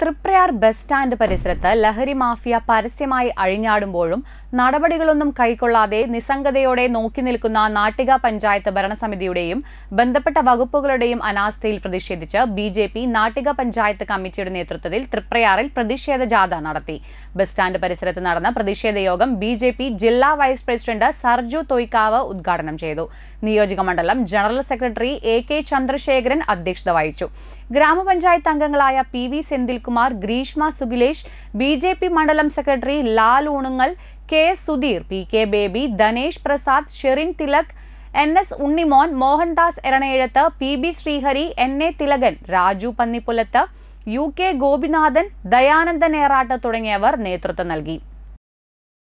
Triprayar bus stand പരിസരത്ത് ലഹരി mafia പരസ്യമായി അഴിഞ്ഞാടുമ്പോഴും നടപടികളൊന്നും കൈക്കൊള്ളാതെ നിസ്സംഗതയോടെ നോക്കി നിൽക്കുന്ന നാട്ടിക പഞ്ചായത്ത് ഭരണസമിതിയുടെയും ബന്ധപ്പെട്ട വകുപ്പുകളുടെയും അനാസ്ഥയിൽ പ്രതിഷേധിച്ച് B J P Nattika panchayat കമ്മിറ്റിയുടെ നേതൃത്വത്തിൽ തൃപ്രയാറിൽ പ്രതിഷേധ ജാഥ നടത്തി ബസ് സ്റ്റാൻഡ് പരിസരത്ത് നടന്ന പ്രതിഷേധ യോഗം ബി ജെ പി ജില്ലാ വൈസ് പ്രസിഡന്റ് സർജു തൊയ്ക്കാവ് ഉദ്ഘാടനം ചെയ്തു നിയോജക മണ്ഡലം general secretary A K Chandrasekharan അധ്യക്ഷത വഹിച്ചു ഗ്രാമപഞ്ചായത്ത് അംഗങ്ങളായ P V Senthil Anilkumar Greeshma Sukhilesh B J P മണ്ഡലം secretary Lal Oonungal K Sudheer P K Baby Dhanesh Prasad Sherin Thilak N S Unnimon Mohandas Eranezhath P B Sreehari N A Thilakan Raju Pannipulath U K Gopinathan Dayanandan Erattu തുടങ്ങിയവർ നേതൃത്വം നൽകി